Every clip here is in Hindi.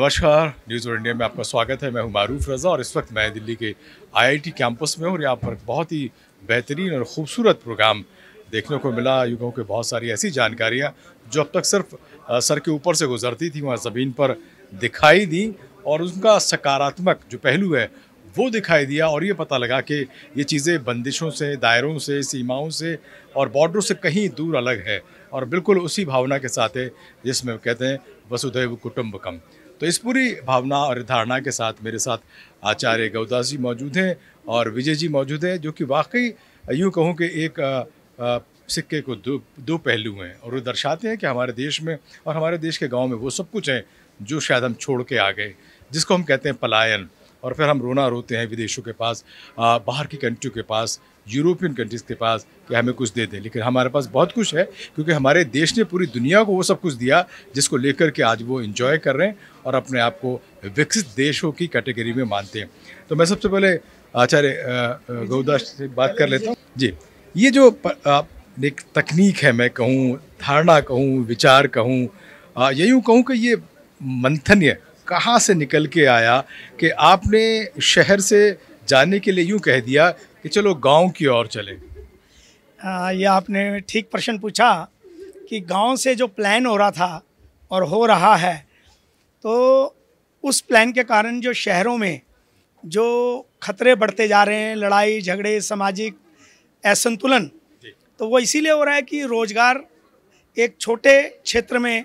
नमस्कार न्यूज़ और इंडिया में आपका स्वागत है मैं हूं मारूफ रज़ा और इस वक्त मैं दिल्ली के आईआईटी कैंपस में हूं और यहाँ पर बहुत ही बेहतरीन और ख़ूबसूरत प्रोग्राम देखने को मिला युगों के बहुत सारी ऐसी जानकारियाँ जो अब तक सिर्फ सर के ऊपर से गुजरती थी वहाँ ज़मीन पर दिखाई दी और उनका सकारात्मक जो पहलू है वो दिखाई दिया और ये पता लगा कि ये चीज़ें बंदिशों से दायरों से सीमाओं से और बॉर्डरों से कहीं दूर अलग है और बिल्कुल उसी भावना के साथ है जिसमें कहते हैं वसुधैव कुटुम्बकम तो इस पूरी भावना और धारणा के साथ मेरे साथ आचार्य गौदास जी मौजूद हैं और विजय जी मौजूद हैं जो कि वाकई यूँ कहूँ कि एक सिक्के को दो दो पहलू हैं और वो दर्शाते हैं कि हमारे देश में और हमारे देश के गाँव में वो सब कुछ हैं जो शायद हम छोड़ के आ गए जिसको हम कहते हैं पलायन और फिर हम रोना रोते हैं विदेशों के पास बाहर की कंट्रियों के पास यूरोपियन कंट्रीज़ के पास कि हमें कुछ दे दें लेकिन हमारे पास बहुत कुछ है क्योंकि हमारे देश ने पूरी दुनिया को वो सब कुछ दिया जिसको लेकर के आज वो इन्जॉय कर रहे हैं और अपने आप को विकसित देशों की कैटेगरी में मानते हैं तो मैं सबसे पहले आचार्य गौदास से बात कर लेता हूँ जी ये जो एक तकनीक है मैं कहूँ धारणा कहूँ विचार कहूँ ये यूँ कहूँ कि ये मंथन्य कहाँ से निकल के आया कि आपने शहर से जाने के लिए यूँ कह दिया कि चलो गांव की ओर चले ये आपने ठीक प्रश्न पूछा कि गांव से जो प्लान हो रहा था और हो रहा है तो उस प्लान के कारण जो शहरों में जो खतरे बढ़ते जा रहे हैं लड़ाई झगड़े सामाजिक असंतुलन तो वो इसीलिए हो रहा है कि रोज़गार एक छोटे क्षेत्र में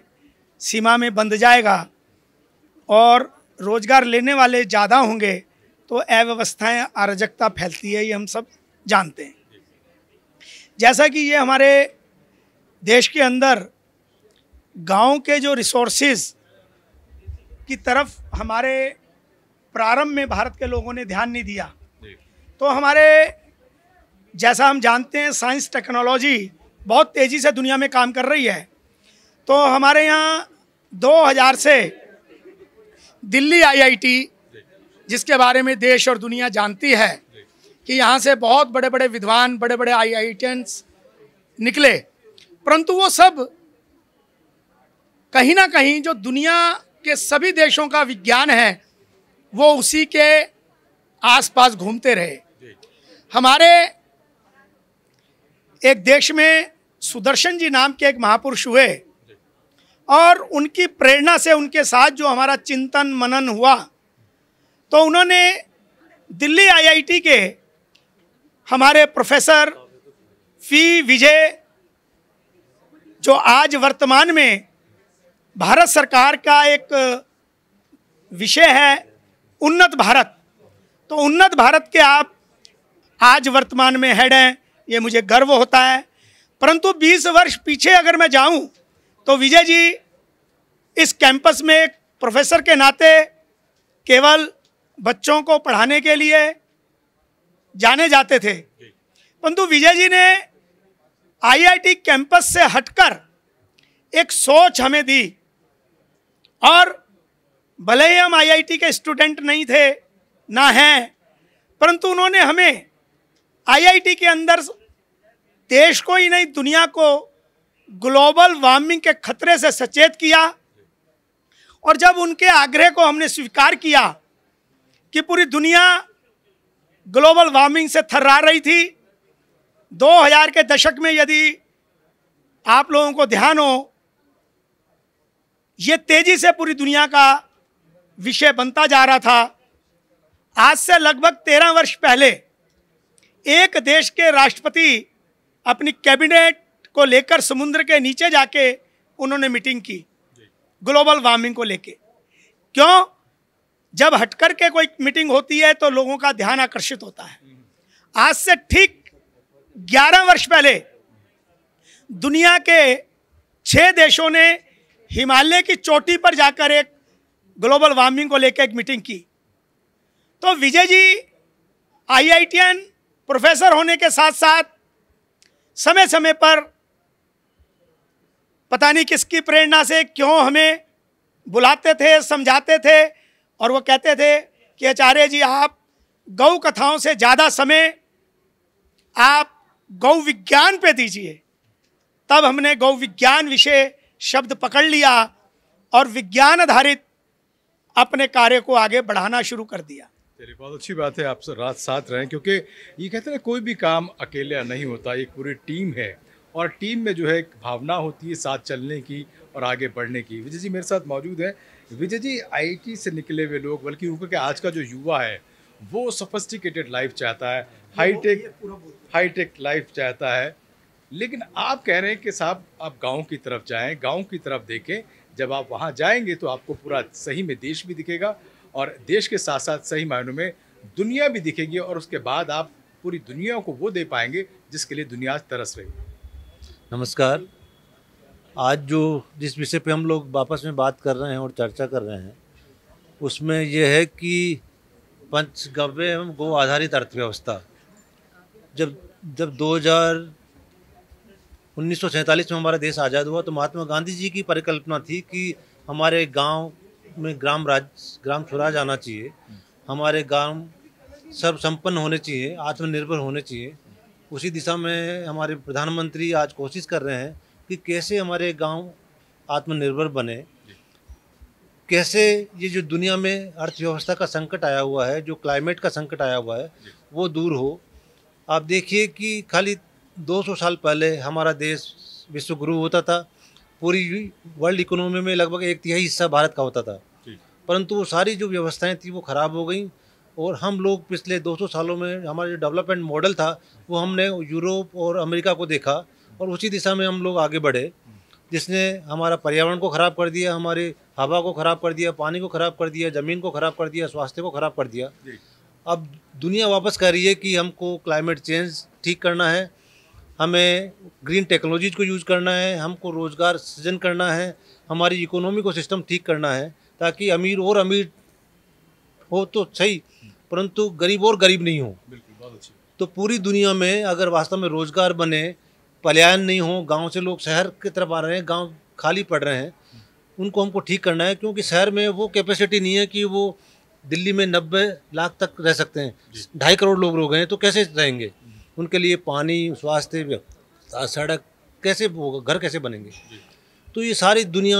सीमा में बंद जाएगा और रोज़गार लेने वाले ज़्यादा होंगे तो अव्यवस्थाएं अराजकता फैलती है ये हम सब जानते हैं जैसा कि ये हमारे देश के अंदर गांव के जो रिसोर्सेज की तरफ हमारे प्रारंभ में भारत के लोगों ने ध्यान नहीं दिया तो हमारे जैसा हम जानते हैं साइंस टेक्नोलॉजी बहुत तेज़ी से दुनिया में काम कर रही है तो हमारे यहाँ 2000 से दिल्ली आईआईटी जिसके बारे में देश और दुनिया जानती है कि यहाँ से बहुत बड़े बड़े विद्वान बड़े बड़े आई आई निकले परंतु वो सब कहीं ना कहीं जो दुनिया के सभी देशों का विज्ञान है वो उसी के आसपास घूमते रहे हमारे एक देश में सुदर्शन जी नाम के एक महापुरुष हुए और उनकी प्रेरणा से उनके साथ जो हमारा चिंतन मनन हुआ तो उन्होंने दिल्ली आईआईटी के हमारे प्रोफेसर फी विजय जो आज वर्तमान में भारत सरकार का एक विषय है उन्नत भारत तो उन्नत भारत के आप आज वर्तमान में हेड हैं ये मुझे गर्व होता है परंतु 20 वर्ष पीछे अगर मैं जाऊं तो विजय जी इस कैंपस में एक प्रोफेसर के नाते केवल बच्चों को पढ़ाने के लिए जाने जाते थे परंतु विजय जी ने आईआईटी कैंपस से हटकर एक सोच हमें दी और भले ही हम आईआईटी के स्टूडेंट नहीं थे ना हैं परंतु उन्होंने हमें आईआईटी के अंदर देश को ही नहीं दुनिया को ग्लोबल वार्मिंग के खतरे से सचेत किया और जब उनके आग्रह को हमने स्वीकार किया कि पूरी दुनिया ग्लोबल वार्मिंग से थर्रा रही थी 2000 के दशक में यदि आप लोगों को ध्यान हो ये तेजी से पूरी दुनिया का विषय बनता जा रहा था आज से लगभग तेरह वर्ष पहले एक देश के राष्ट्रपति अपनी कैबिनेट को लेकर समुद्र के नीचे जाके उन्होंने मीटिंग की ग्लोबल वार्मिंग को लेके क्यों जब हटकर के कोई मीटिंग होती है तो लोगों का ध्यान आकर्षित होता है आज से ठीक 11 वर्ष पहले दुनिया के छह देशों ने हिमालय की चोटी पर जाकर एक ग्लोबल वार्मिंग को लेकर एक मीटिंग की तो विजय जी आईआईटीएन प्रोफेसर होने के साथ साथ समय समय पर पता नहीं किसकी प्रेरणा से क्यों हमें बुलाते थे समझाते थे और वो कहते थे कि आचार्य जी आप गौ कथाओं से ज़्यादा समय आप गौ विज्ञान पे दीजिए तब हमने गौ विज्ञान विषय शब्द पकड़ लिया और विज्ञान आधारित अपने कार्य को आगे बढ़ाना शुरू कर दिया चलिए बहुत अच्छी बात है आप रात साथ रहें क्योंकि ये कहते हैं कोई भी काम अकेला नहीं होता एक पूरी टीम है और टीम में जो है एक भावना होती है साथ चलने की और आगे बढ़ने की विजय जी मेरे साथ मौजूद हैं विजय जी आईटी से निकले हुए लोग बल्कि ऊपर के आज का जो युवा है वो सोफिस्टिकेटेड लाइफ चाहता है हाईटेक हाईटेक लाइफ चाहता है लेकिन आप कह रहे हैं कि साहब आप गांव की तरफ जाएं गांव की तरफ देखें जब आप वहां जाएंगे तो आपको पूरा सही में देश भी दिखेगा और देश के साथ साथ सही मायनों में दुनिया भी दिखेगी और उसके बाद आप पूरी दुनिया को वो दे पाएंगे जिसके लिए दुनिया तरस रही नमस्कार आज जो जिस विषय पे हम लोग आपस में बात कर रहे हैं और चर्चा कर रहे हैं उसमें यह है कि पंचगव्य एवं गो आधारित अर्थव्यवस्था जब जब 2000 1947 में हमारा देश आज़ाद हुआ तो महात्मा गांधी जी की परिकल्पना थी कि हमारे गांव में ग्राम राज ग्राम स्वराज आना चाहिए हमारे गांव सर्वसंपन्न होने चाहिए आत्मनिर्भर होने चाहिए उसी दिशा में हमारे प्रधानमंत्री आज कोशिश कर रहे हैं कि कैसे हमारे गांव आत्मनिर्भर बने कैसे ये जो दुनिया में अर्थव्यवस्था का संकट आया हुआ है जो क्लाइमेट का संकट आया हुआ है वो दूर हो आप देखिए कि खाली 200 साल पहले हमारा देश विश्व गुरु होता था पूरी वर्ल्ड इकोनॉमी में लगभग एक तिहाई हिस्सा भारत का होता था परंतु वो सारी जो व्यवस्थाएं थी वो ख़राब हो गई और हम लोग पिछले 200 सालों में हमारा जो डेवलपमेंट मॉडल था वो हमने यूरोप और अमेरिका को देखा और उसी दिशा में हम लोग आगे बढ़े जिसने हमारा पर्यावरण को ख़राब कर दिया हमारे हवा को ख़राब कर दिया पानी को ख़राब कर दिया ज़मीन को ख़राब कर दिया स्वास्थ्य को ख़राब कर दिया अब दुनिया वापस कह रही है कि हमको क्लाइमेट चेंज ठीक करना है हमें ग्रीन टेक्नोलॉजीज़ को यूज़ करना है हमको रोज़गार सृजन करना है हमारी इकोनॉमी को सिस्टम ठीक करना है ताकि अमीर और अमीर हो तो सही परंतु गरीब और गरीब नहीं हो बिल्कुल तो पूरी दुनिया में अगर वास्तव में रोज़गार बने पलायन नहीं हो गांव से लोग शहर की तरफ आ रहे हैं गांव खाली पड़ रहे हैं उनको हमको ठीक करना है क्योंकि शहर में वो कैपेसिटी नहीं है कि वो दिल्ली में नब्बे लाख तक रह सकते हैं ढाई करोड़ लोग गए हैं तो कैसे रहेंगे उनके लिए पानी स्वास्थ्य सड़क कैसे होगा घर कैसे बनेंगे तो ये सारी दुनिया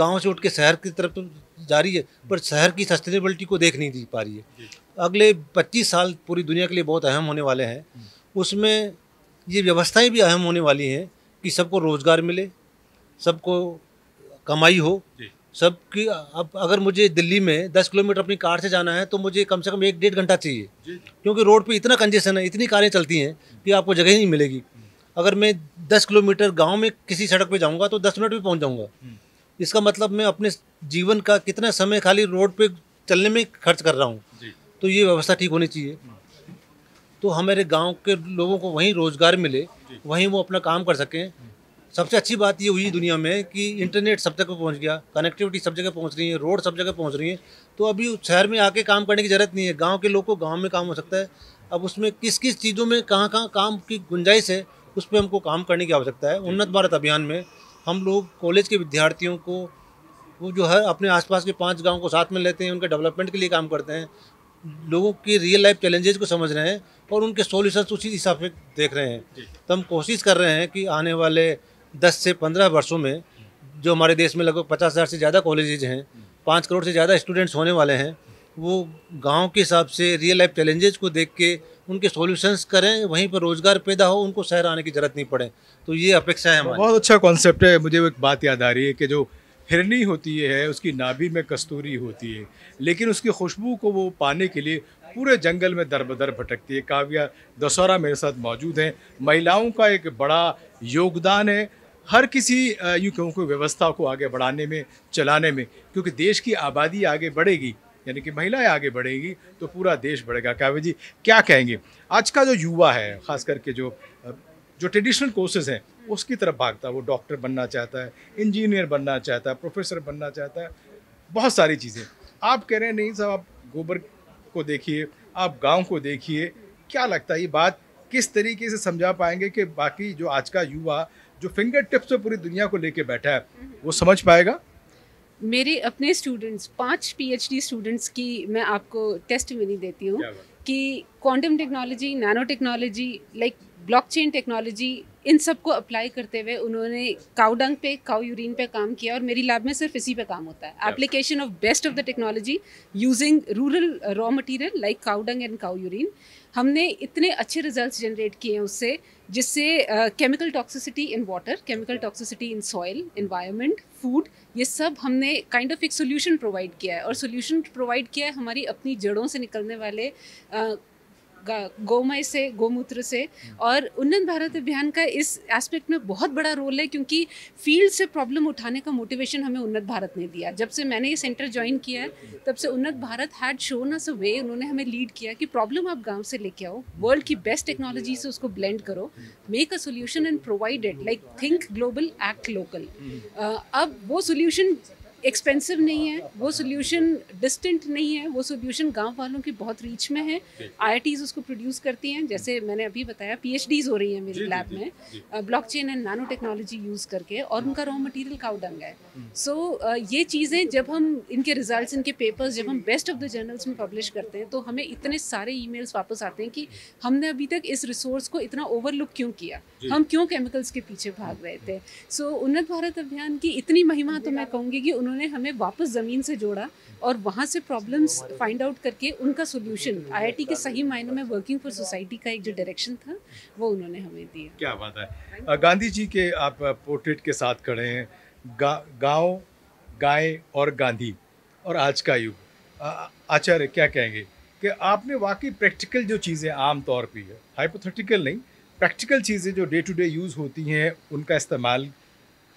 गांव से उठ के शहर की तरफ तो जारी है पर शहर की सस्टेनेबिलिटी को देख नहीं दे पा रही है अगले 25 साल पूरी दुनिया के लिए बहुत अहम होने वाले हैं हम्म। उसमें ये व्यवस्थाएं भी अहम होने वाली हैं कि सबको रोज़गार मिले सबको कमाई हो सबकी अब अगर मुझे दिल्ली में दस किलोमीटर अपनी कार से जाना है तो मुझे कम से कम एक डेढ़ घंटा चाहिए क्योंकि रोड पे इतना कंजेशन है इतनी कारें चलती हैं कि आपको जगह ही नहीं मिलेगी अगर मैं दस किलोमीटर गांव में किसी सड़क पे जाऊंगा तो दस मिनट में पहुंच जाऊंगा हम्म। इसका मतलब मैं अपने जीवन का कितना समय खाली रोड पे चलने में खर्च कर रहा हूँ तो ये व्यवस्था ठीक होनी चाहिए हम्म। तो हमारे गांव के लोगों को वहीं रोज़गार मिले वहीं वो अपना काम कर सकें सबसे अच्छी बात ये हुई दुनिया में कि इंटरनेट सब जगह पहुंच गया कनेक्टिविटी सब जगह पहुंच रही है रोड सब जगह पहुंच रही है तो अभी शहर में आके काम करने की ज़रूरत नहीं है गाँव के लोग को गाँव में काम हो सकता है अब उसमें किस किस चीज़ों में कहाँ कहाँ काम की गुंजाइश है उस पर हमको काम करने की आवश्यकता है उन्नत भारत अभियान में हम लोग कॉलेज के विद्यार्थियों को वो जो है अपने आसपास के पांच गांव को साथ में लेते हैं उनके डेवलपमेंट के लिए काम करते हैं लोगों की रियल लाइफ चैलेंजेस को समझ रहे हैं और उनके सोल्यूशन उसी हिसाब से देख रहे हैं तो हम कोशिश कर रहे हैं कि आने वाले दस से पंद्रह वर्षों में जो हमारे देश में लगभग पचास हज़ार से ज़्यादा कॉलेजेज हैं पाँच करोड़ से ज़्यादा स्टूडेंट्स होने वाले हैं वो गांव के हिसाब से रियल लाइफ चैलेंजेस को देख के उनके सॉल्यूशंस करें वहीं पर रोज़गार पैदा हो उनको शहर आने की ज़रूरत नहीं पड़े तो ये अपेक्षा है बहुत अच्छा कॉन्सेप्ट है मुझे एक बात याद आ रही है कि जो हिरनी होती है उसकी नाभि में कस्तूरी होती है लेकिन उसकी खुशबू को वो पाने के लिए पूरे जंगल में दर बदर भटकती है काव्या दशहरा मेरे साथ मौजूद हैं महिलाओं का एक बड़ा योगदान है हर किसी यू क्योंकि व्यवस्था को आगे बढ़ाने में चलाने में क्योंकि देश की आबादी आगे बढ़ेगी यानी कि महिलाएं आगे बढ़ेंगी तो पूरा देश बढ़ेगा काव्य जी क्या कहेंगे आज का जो युवा है ख़ास करके जो जो ट्रेडिशनल कोर्सेज हैं उसकी तरफ भागता है वो डॉक्टर बनना चाहता है इंजीनियर बनना चाहता है प्रोफेसर बनना चाहता है बहुत सारी चीज़ें आप कह रहे हैं नहीं साहब आप गोबर को देखिए आप गाँव को देखिए क्या लगता है ये बात किस तरीके से समझा पाएंगे कि बाकी जो आज का युवा जो फिंगर टिप्स पर पूरी दुनिया को लेके बैठा है वो समझ पाएगा मेरे अपने स्टूडेंट्स पांच पीएचडी स्टूडेंट्स की मैं आपको टेस्ट में देती हूँ कि quantum technology nano technology like blockchain technology इन सब को अप्लाई करते हुए उन्होंने काउडंग पे काउ यूरिन पे काम किया और मेरी लैब में सिर्फ इसी पे काम होता है application of best of the technology using rural raw material like cow dung and cow urine हमने इतने अच्छे रिजल्ट्स जनरेट किए हैं उससे जिससे chemical toxicity in water chemical toxicity in soil environment food ये सब हमने काइंड ऑफ एक सोल्यूशन प्रोवाइड किया है और सोल्यूशन प्रोवाइड किया है हमारी अपनी जड़ों से निकलने वाले uh, गौमय से गौमूत्र से और उन्नत भारत अभियान का इस एस्पेक्ट में बहुत बड़ा रोल है क्योंकि फील्ड से प्रॉब्लम उठाने का मोटिवेशन हमें उन्नत भारत ने दिया जब से मैंने ये सेंटर ज्वाइन किया है तब से Unnat Bharat had shown us way उन्होंने हमें लीड किया कि प्रॉब्लम आप गाँव से लेके आओ वर्ल्ड की बेस्ट टेक्नोलॉजी से उसको ब्लेंड करो make a solution and provided like think global act local अब वो सोल्यूशन एक्सपेंसिव नहीं है वो सोल्यूशन डिस्टेंट नहीं है वो सोल्यूशन गांव वालों की बहुत रीच में है आई उसको प्रोड्यूस करती हैं जैसे मैंने अभी बताया पी हो रही है मेरे लैब में blockchain and nano technology use करके और उनका रॉ मटेरियल काउडंग है सो हम्म। so, ये चीज़ें जब हम इनके रिजल्ट इनके पेपर्स जब हम बेस्ट ऑफ द जर्नल्स में पब्लिश करते हैं तो हमें इतने सारे ई वापस आते हैं कि हमने अभी तक इस रिसोर्स को इतना ओवरलुक क्यों किया हम क्यों केमिकल्स के पीछे भाग रहे थे सो so, उन्नत भारत अभियान की इतनी महिमा तो मैं कहूँगी कि उन्होंने उन्होंने हमें वापस ज़मीन से जोड़ा और वहाँ से प्रॉब्लम्स फाइंड आउट करके उनका सोल्यूशन आई के सही मायने में वर्किंग फॉर सोसाइटी का एक जो डायरेक्शन था वो उन्होंने हमें दिया क्या बात है गांधी जी के आप पोर्ट्रेट के साथ खड़े हैं गाँव गाय और गांधी और आज का युग आचार्य क्या कहेंगे कि आपने वाकई प्रैक्टिकल जो चीज़ें आम तौर पर है हाइपोथेटिकल नहीं प्रैक्टिकल चीज़ें जो डे टू डे यूज़ होती हैं उनका इस्तेमाल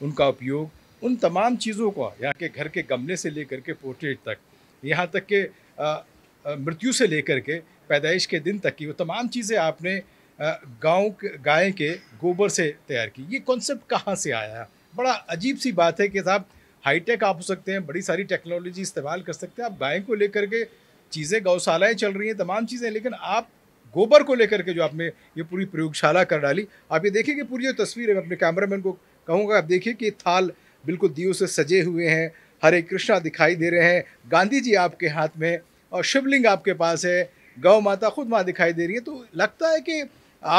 उनका उपयोग उन तमाम चीज़ों को यहाँ के घर के गमले से लेकर के पोर्ट्रेट तक यहाँ तक के मृत्यु से लेकर के पैदाइश के दिन तक की वो तमाम चीज़ें आपने गाँव गाय के गोबर से तैयार की ये कॉन्सेप्ट कहाँ से आया है बड़ा अजीब सी बात है कि साहब हाईटेक आप हो सकते हैं बड़ी सारी टेक्नोलॉजी इस्तेमाल कर सकते हैं आप गाय को लेकर के चीज़ें गौशालाएँ चल रही हैं तमाम चीज़ें लेकिन आप गोबर को लेकर के जो आपने ये पूरी प्रयोगशाला कर डाली आप ये देखिए कि पूरी जो तस्वीर है मैं अपने कैमरामैन को कहूँगा आप देखिए कि थाल बिल्कुल दियो से सजे हुए हैं हरे कृष्णा दिखाई दे रहे हैं गांधी जी आपके हाथ में और शिवलिंग आपके पास है गौ माता खुद माँ दिखाई दे रही है तो लगता है कि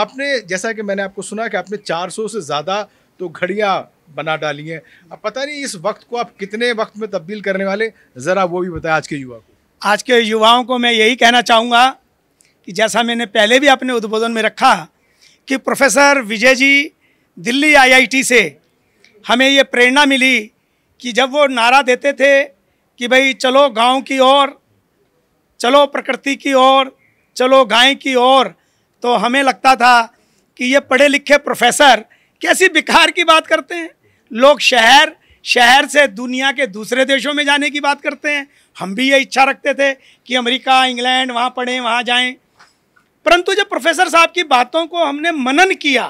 आपने जैसा कि मैंने आपको सुना कि आपने 400 से ज़्यादा तो घड़ियाँ बना डाली हैं अब पता नहीं इस वक्त को आप कितने वक्त में तब्दील करने वाले ज़रा वो भी बताएं आज के युवा को आज के युवाओं को मैं यही कहना चाहूँगा कि जैसा मैंने पहले भी अपने उद्बोधन में रखा कि प्रोफेसर विजय जी दिल्ली आईआईटी से हमें ये प्रेरणा मिली कि जब वो नारा देते थे कि भाई चलो गांव की ओर चलो प्रकृति की ओर चलो गाय की ओर तो हमें लगता था कि ये पढ़े लिखे प्रोफेसर कैसी बिखार की बात करते हैं लोग शहर शहर से दुनिया के दूसरे देशों में जाने की बात करते हैं हम भी ये इच्छा रखते थे कि अमेरिका इंग्लैंड वहाँ पढ़ें वहाँ जाएं परंतु जब प्रोफेसर साहब की बातों को हमने मनन किया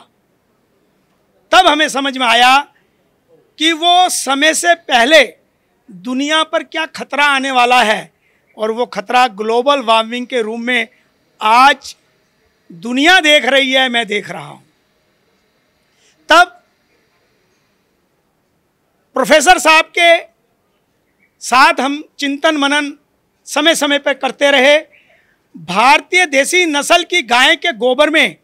तब हमें समझ में आया कि वो समय से पहले दुनिया पर क्या खतरा आने वाला है और वो खतरा ग्लोबल वार्मिंग के रूप में आज दुनिया देख रही है मैं देख रहा हूं तब प्रोफेसर साहब के साथ हम चिंतन मनन समय समय पर करते रहे भारतीय देसी नस्ल की गाय के गोबर में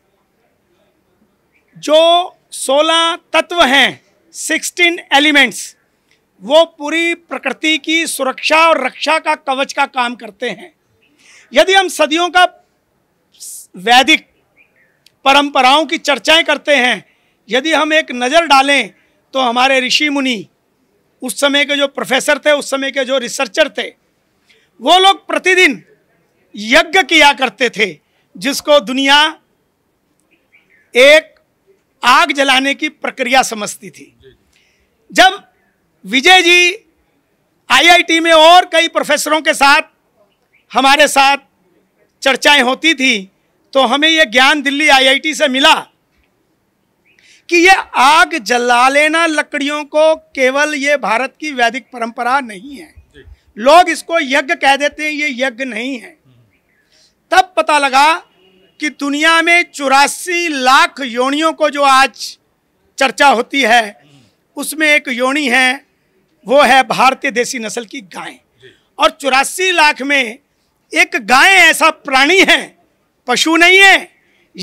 जो 16 तत्व हैं सिक्सटीन एलिमेंट्स वो पूरी प्रकृति की सुरक्षा और रक्षा का कवच का काम करते हैं यदि हम सदियों का वैदिक परंपराओं की चर्चाएं करते हैं यदि हम एक नज़र डालें तो हमारे ऋषि मुनि उस समय के जो प्रोफेसर थे उस समय के जो रिसर्चर थे वो लोग प्रतिदिन यज्ञ किया करते थे जिसको दुनिया एक आग जलाने की प्रक्रिया समझती थी जब विजय जी आईआईटी में और कई प्रोफेसरों के साथ हमारे साथ चर्चाएं होती थी तो हमें यह ज्ञान दिल्ली आईआईटी से मिला कि यह आग जला लेना लकड़ियों को केवल ये भारत की वैदिक परंपरा नहीं है लोग इसको यज्ञ कह देते हैं ये यज्ञ नहीं है तब पता लगा कि दुनिया में चौरासी लाख योनियों को जो आज चर्चा होती है उसमें एक योनी है वो है भारतीय देसी नस्ल की गाय और चौरासी लाख में एक गाय ऐसा प्राणी है पशु नहीं है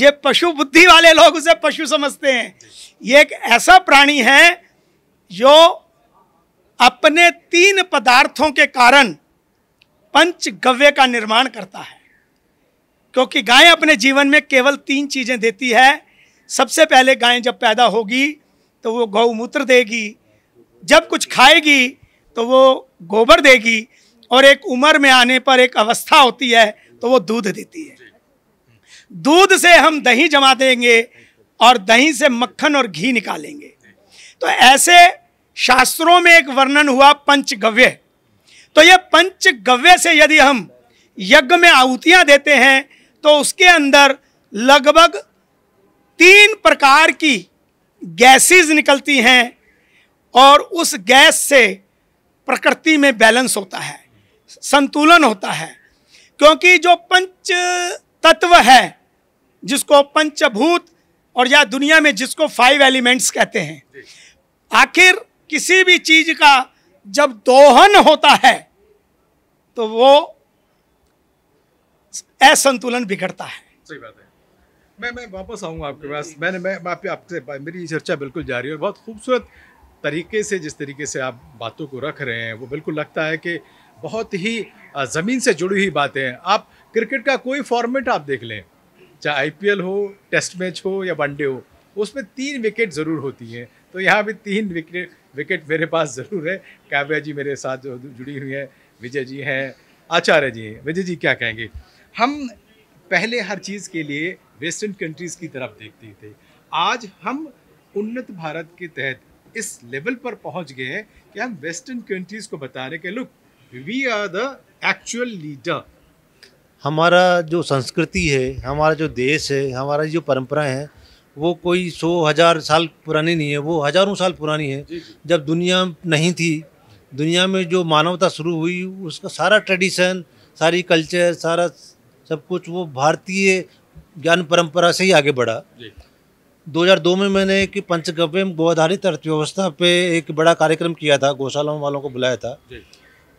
ये पशु बुद्धि वाले लोग उसे पशु समझते हैं ये एक ऐसा प्राणी है जो अपने तीन पदार्थों के कारण पंच गव्य का निर्माण करता है क्योंकि गाय अपने जीवन में केवल तीन चीज़ें देती है सबसे पहले गाय जब पैदा होगी तो वो गौमूत्र देगी जब कुछ खाएगी तो वो गोबर देगी और एक उम्र में आने पर एक अवस्था होती है तो वो दूध देती है दूध से हम दही जमा देंगे और दही से मक्खन और घी निकालेंगे तो ऐसे शास्त्रों में एक वर्णन हुआ पंचगव्य तो ये पंचगव्य से यदि हम यज्ञ में आहुतियाँ देते हैं तो उसके अंदर लगभग तीन प्रकार की गैसेस निकलती हैं और उस गैस से प्रकृति में बैलेंस होता है संतुलन होता है क्योंकि जो पंच तत्व है जिसको पंचभूत और या दुनिया में जिसको फाइव एलिमेंट्स कहते हैं आखिर किसी भी चीज का जब दोहन होता है तो वो असंतुलन बिगड़ता है सही बात है मैं मैं वापस आऊँगा आपके पास मैंने मैं आप, मेरी चर्चा बिल्कुल जारी है और बहुत खूबसूरत तरीके से जिस तरीके से आप बातों को रख रहे हैं वो बिल्कुल लगता है कि बहुत ही ज़मीन से जुड़ी हुई बातें हैं आप क्रिकेट का कोई फॉर्मेट आप देख लें चाहे आईपीएल हो टेस्ट मैच हो या वनडे हो उसमें तीन विकेट ज़रूर होती हैं तो यहाँ भी तीन विकेट विकेट मेरे पास ज़रूर है काव्या जी मेरे साथ जुड़ी हुई हैं विजय जी हैं आचार्य जी हैं विजय जी क्या कहेंगे हम पहले हर चीज़ के लिए वेस्टर्न कंट्रीज़ की तरफ देखते थे आज हम उन्नत भारत के तहत इस लेवल पर पहुंच गए हैं कि हम वेस्टर्न कंट्रीज़ को बता रहे कि look we are the actual leader हमारा जो संस्कृति है हमारा जो देश है हमारा जो परंपरा है वो कोई सौ हज़ार साल पुरानी नहीं है वो हज़ारों साल पुरानी है जब दुनिया नहीं थी दुनिया में जो मानवता शुरू हुई उसका सारा ट्रेडिशन सारी कल्चर सारा सब कुछ वो भारतीय ज्ञान परंपरा से ही आगे बढ़ा 2002 में मैंने कि पंचगव्य में आधारित अर्थव्यवस्था पे एक बड़ा कार्यक्रम किया था गौशालाओं वालों को बुलाया था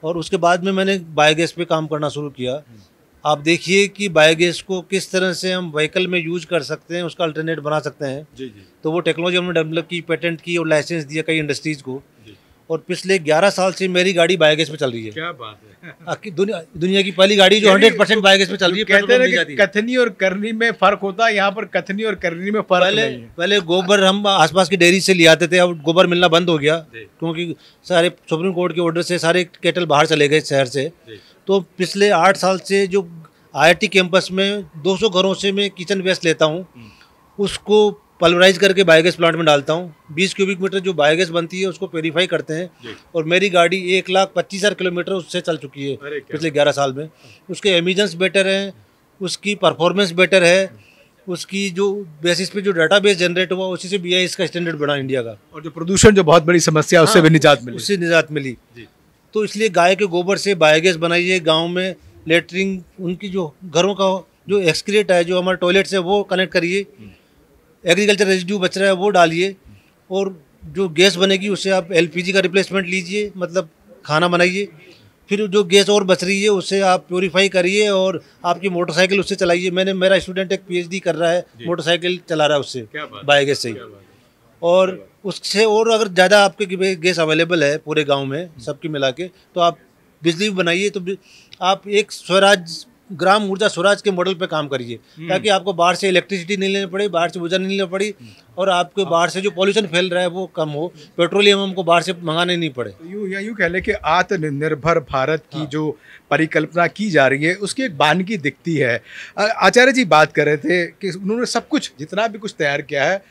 और उसके बाद में मैंने बायोगैस पे काम करना शुरू किया हम्म। आप देखिए कि बायोगैस को किस तरह से हम व्हीकल में यूज कर सकते हैं उसका अल्टरनेट बना सकते हैं जी जी तो वो टेक्नोलॉजी हमने डेवलप की पेटेंट की और लाइसेंस दिया कई इंडस्ट्रीज़ को और पिछले 11 साल से मेरी गाड़ी बायोगैस पे चल रही है क्या बात है दुनिया, दुनिया की पहली गाड़ी जो 100 परसेंट बायोगैस पे चल रही है तो कहते हैं कथनी और करनी में फर्क होता है यहाँ पर कथनी और करनी में फर्क पहले पहले गोबर हम आसपास की डेयरी से ले आते थे अब गोबर मिलना बंद हो गया क्योंकि सारे सुप्रीम कोर्ट के ऑर्डर से सारे केटल बाहर चले गए शहर से तो पिछले आठ साल से जो आई कैंपस में दो घरों से मैं किचन वेस्ट लेता हूँ हम्म। उसको पल्वराइज करके बायोगैस प्लांट में डालता हूँ बीस क्यूबिक मीटर जो बायोगैस बनती है उसको प्योरीफाई करते हैं और मेरी गाड़ी एक लाख पच्चीस हज़ार किलोमीटर उससे चल चुकी है पिछले ग्यारह साल में उसके एमिजन्स बेटर हैं उसकी परफॉर्मेंस बेटर है उसकी जो बेसिस पे जो डाटा बेस जनरेट हुआ उसी से बी आई इसका स्टैंडर्ड बना इंडिया का और जो प्रदूषण जो बहुत बड़ी समस्या है उससे भी हाँ, निजात मिली उससे निजात मिली तो इसलिए गाय के गोबर से बायोगैस बनाइए गाँव में लेटरिंग उनकी जो घरों का जो एक्सक्रेट है जो हमारे टॉयलेट से वो कनेक्ट करिए हम्म। एग्रीकल्चर रेजिड्यू बच रहा है वो डालिए और जो गैस बनेगी उससे आप एलपीजी का रिप्लेसमेंट लीजिए मतलब खाना बनाइए फिर जो गैस और बच रही है उससे आप प्योरीफाई करिए और आपकी मोटरसाइकिल उससे चलाइए मैंने मेरा स्टूडेंट एक पीएचडी कर रहा है मोटरसाइकिल चला रहा है उससे बायोगैस से ही और उससे और अगर ज़्यादा आपके गैस अवेलेबल है पूरे गाँव में सबकी मिला के तो आप बिजली भी बनाइए तो आप एक स्वराज ग्राम ऊर्जा स्वराज के मॉडल पे काम करिए हम्म। ताकि आपको बाहर से इलेक्ट्रिसिटी नहीं लेनी पड़े बाहर से ऊर्जा नहीं लेनी पड़ी और आपके बाहर से जो पॉल्यूशन फैल रहा है वो कम हो पेट्रोलियम हमको बाहर से मंगाने नहीं पड़े यूँ या यूँ कह लें कि आत्मनिर्भर भारत की हाँ। जो परिकल्पना की जा रही है उसकी एक बानगी दिखती है आचार्य जी बात कर रहे थे कि उन्होंने सब कुछ जितना भी कुछ तैयार किया है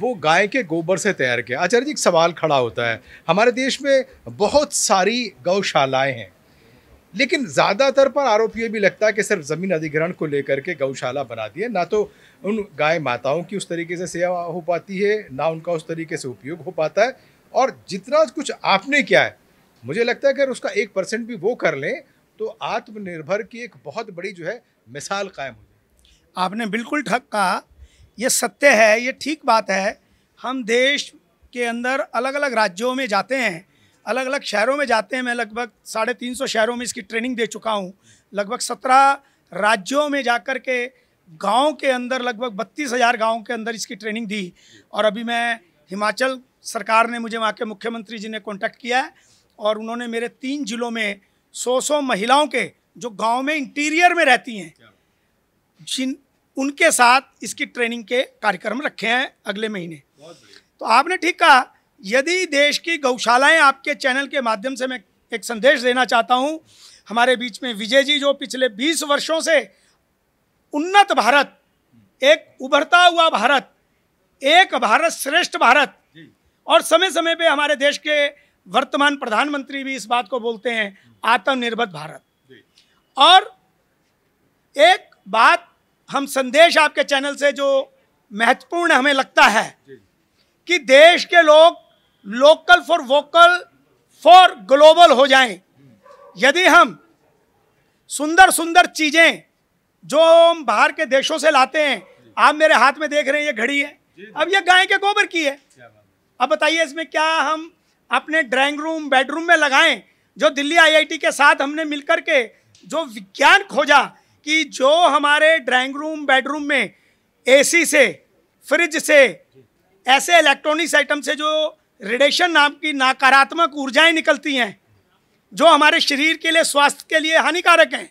वो गाय के गोबर से तैयार किया आचार्य जी एक सवाल खड़ा होता है हमारे देश में बहुत सारी गौशालाएँ हैं लेकिन ज़्यादातर पर आरोप ये भी लगता है कि सिर्फ ज़मीन अधिग्रहण को लेकर के गौशाला बना दिए ना तो उन गाय माताओं की उस तरीके से सेवा हो पाती है ना उनका उस तरीके से उपयोग हो पाता है और जितना कुछ आपने किया है मुझे लगता है अगर उसका एक परसेंट भी वो कर लें तो आत्मनिर्भर की एक बहुत बड़ी जो है मिसाल कायम हो जाए आपने बिल्कुल ठक कहा ये सत्य है ये ठीक बात है हम देश के अंदर अलग अलग राज्यों में जाते हैं अलग अलग शहरों में जाते हैं मैं लगभग साढ़े तीन सौ शहरों में इसकी ट्रेनिंग दे चुका हूँ लगभग सत्रह राज्यों में जाकर के गाँव के अंदर लगभग बत्तीस हज़ार गाँव के अंदर इसकी ट्रेनिंग दी और अभी मैं हिमाचल सरकार ने मुझे वहाँ के मुख्यमंत्री जी ने कॉन्टैक्ट किया है और उन्होंने मेरे तीन जिलों में सौ सौ महिलाओं के जो गांव में इंटीरियर में रहती हैं जिन उनके साथ इसकी ट्रेनिंग के कार्यक्रम रखे हैं अगले महीने तो आपने ठीक कहा यदि देश की गौशालाएं आपके चैनल के माध्यम से मैं एक संदेश देना चाहता हूं हमारे बीच में विजय जी जो पिछले 20 वर्षों से उन्नत भारत एक उभरता हुआ भारत एक भारत श्रेष्ठ भारत और समय समय पे हमारे देश के वर्तमान प्रधानमंत्री भी इस बात को बोलते हैं आत्मनिर्भर भारत और एक बात हम संदेश आपके चैनल से जो महत्वपूर्ण हमें लगता है कि देश के लोग local for vocal for global हो जाएं यदि हम सुंदर सुंदर चीज़ें जो हम बाहर के देशों से लाते हैं आप मेरे हाथ में देख रहे हैं ये घड़ी है अब ये गाय के गोबर की है अब बताइए इसमें क्या हम अपने ड्राइंग रूम बेडरूम में लगाएं जो दिल्ली आईआईटी के साथ हमने मिलकर के जो विज्ञान खोजा कि जो हमारे ड्राइंग रूम बेडरूम में एसी से फ्रिज से ऐसे इलेक्ट्रॉनिक्स आइटम से जो रेडिएशन नाम की नकारात्मक ऊर्जाएं निकलती हैं जो हमारे शरीर के लिए स्वास्थ्य के लिए हानिकारक हैं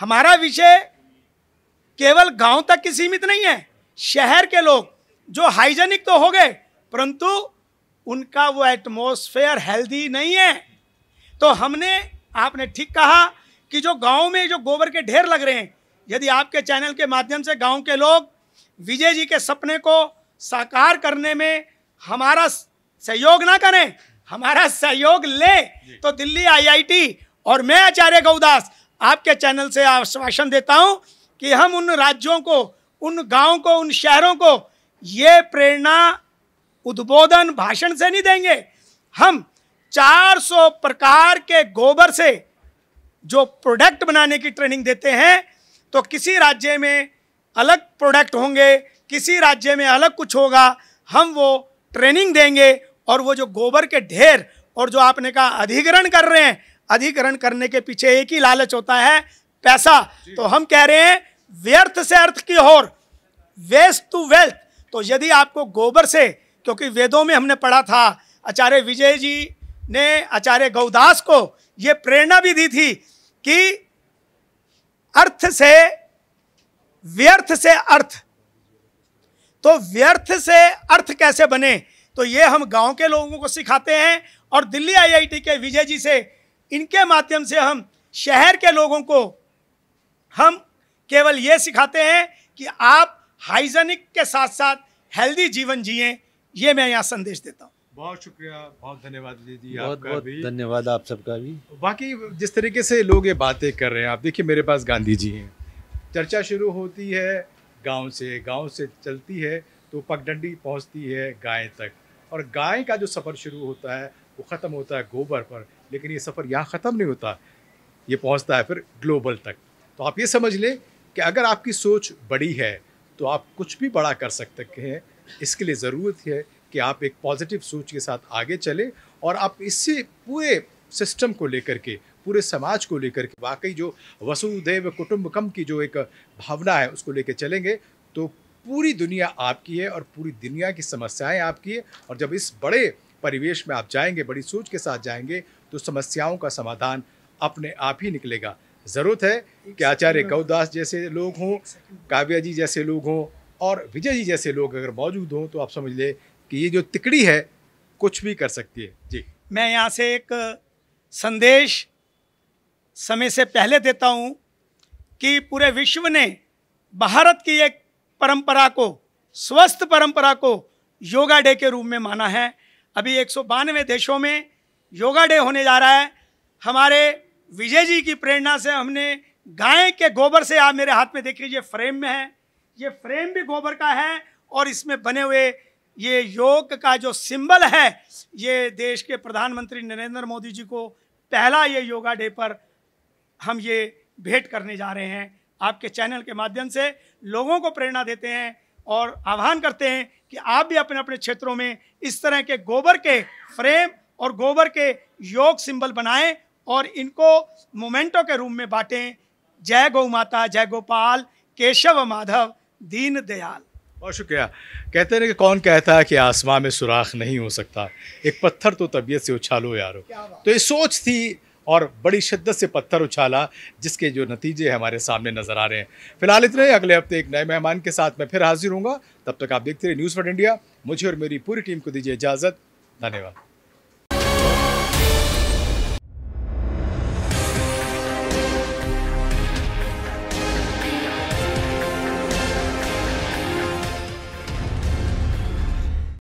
हमारा विषय केवल गांव तक की सीमित नहीं है शहर के लोग जो हाइजेनिक तो हो गए परंतु उनका वो एटमोसफेयर हेल्दी नहीं है तो हमने आपने ठीक कहा कि जो गांव में जो गोबर के ढेर लग रहे हैं यदि आपके चैनल के माध्यम से गांव के लोग विजय जी के सपने को साकार करने में हमारा सहयोग ना करें हमारा सहयोग ले तो दिल्ली आईआईटी और मैं आचार्य गौदास आपके चैनल से आश्वासन देता हूं कि हम उन राज्यों को उन गांव को उन शहरों को ये प्रेरणा उद्बोधन भाषण से नहीं देंगे हम 400 प्रकार के गोबर से जो प्रोडक्ट बनाने की ट्रेनिंग देते हैं तो किसी राज्य में अलग प्रोडक्ट होंगे किसी राज्य में अलग कुछ होगा हम वो ट्रेनिंग देंगे और वो जो गोबर के ढेर और जो आपने कहा अधिग्रहण कर रहे हैं अधिग्रहण करने के पीछे एक ही लालच होता है पैसा तो हम कह रहे हैं व्यर्थ से अर्थ की ओर वेस्ट टू वेल्थ तो यदि आपको गोबर से क्योंकि वेदों में हमने पढ़ा था आचार्य विजय जी ने आचार्य गौदास को ये प्रेरणा भी दी थी कि अर्थ से व्यर्थ से अर्थ तो व्यर्थ से अर्थ कैसे बने तो ये हम गांव के लोगों को सिखाते हैं और दिल्ली आईआईटी के विजय जी से इनके माध्यम से हम शहर के लोगों को हम केवल ये सिखाते हैं कि आप हाइजेनिक के साथ साथ हेल्दी जीवन जिए ये मैं यहाँ संदेश देता हूँ बहुत शुक्रिया बहुत धन्यवाद जी जी बहुत बहुत धन्यवाद आप सबका भी बाकी जिस तरीके से लोग ये बातें कर रहे हैं आप देखिए मेरे पास गांधी जी हैं चर्चा शुरू होती है गांव से गांव से चलती है तो पगडंडी पहुंचती है गाय तक और गाय का जो सफ़र शुरू होता है वो ख़त्म होता है गोबर पर लेकिन ये सफ़र यहाँ ख़त्म नहीं होता ये पहुँचता है फिर ग्लोबल तक तो आप ये समझ लें कि अगर आपकी सोच बड़ी है तो आप कुछ भी बड़ा कर सकते हैं इसके लिए ज़रूरत है कि आप एक पॉजिटिव सोच के साथ आगे चले और आप इससे पूरे सिस्टम को लेकर के पूरे समाज को लेकर के वाकई जो वसुदेव कुटुंबकम की जो एक भावना है उसको लेकर चलेंगे तो पूरी दुनिया आपकी है और पूरी दुनिया की समस्याएं आपकी है और जब इस बड़े परिवेश में आप जाएंगे बड़ी सोच के साथ जाएंगे तो समस्याओं का समाधान अपने आप ही निकलेगा ज़रूरत है कि आचार्य गौदास जैसे लोग हों काव्या जी जैसे लोग हों और विजय जी जैसे लोग अगर मौजूद हों तो आप समझ लें कि ये जो तिकड़ी है कुछ भी कर सकती है जी मैं यहाँ से एक संदेश समय से पहले देता हूँ कि पूरे विश्व ने भारत की एक परंपरा को स्वस्थ परंपरा को योगा डे के रूप में माना है अभी एक देशों में योगा डे होने जा रहा है हमारे विजय जी की प्रेरणा से हमने गाय के गोबर से आप मेरे हाथ में देख लीजिए फ्रेम में है ये फ्रेम भी गोबर का है और इसमें बने हुए ये योग का जो सिंबल है ये देश के प्रधानमंत्री नरेंद्र मोदी जी को पहला ये योगा डे पर हम ये भेंट करने जा रहे हैं आपके चैनल के माध्यम से लोगों को प्रेरणा देते हैं और आह्वान करते हैं कि आप भी अपने अपने क्षेत्रों में इस तरह के गोबर के फ्रेम और गोबर के योग सिंबल बनाएं और इनको मोमेंटो के रूप में बांटें जय गौ माता जय गोपाल केशव माधव दीन दयाल बहुत शुक्रिया कहते हैं कि कौन कहता है कि आसमां में सुराख नहीं हो सकता एक पत्थर तो तबीयत से उछालो यारो तो ये सोच थी और बड़ी शिद्दत से पत्थर उछाला जिसके जो नतीजे हमारे सामने नज़र आ रहे हैं फिलहाल इतने अगले हफ्ते एक नए मेहमान के साथ मैं फिर हाजिर हूँ तब तक आप देखते रहिए न्यूज़ फॉर इंडिया मुझे और मेरी पूरी टीम को दीजिए इजाज़त धन्यवाद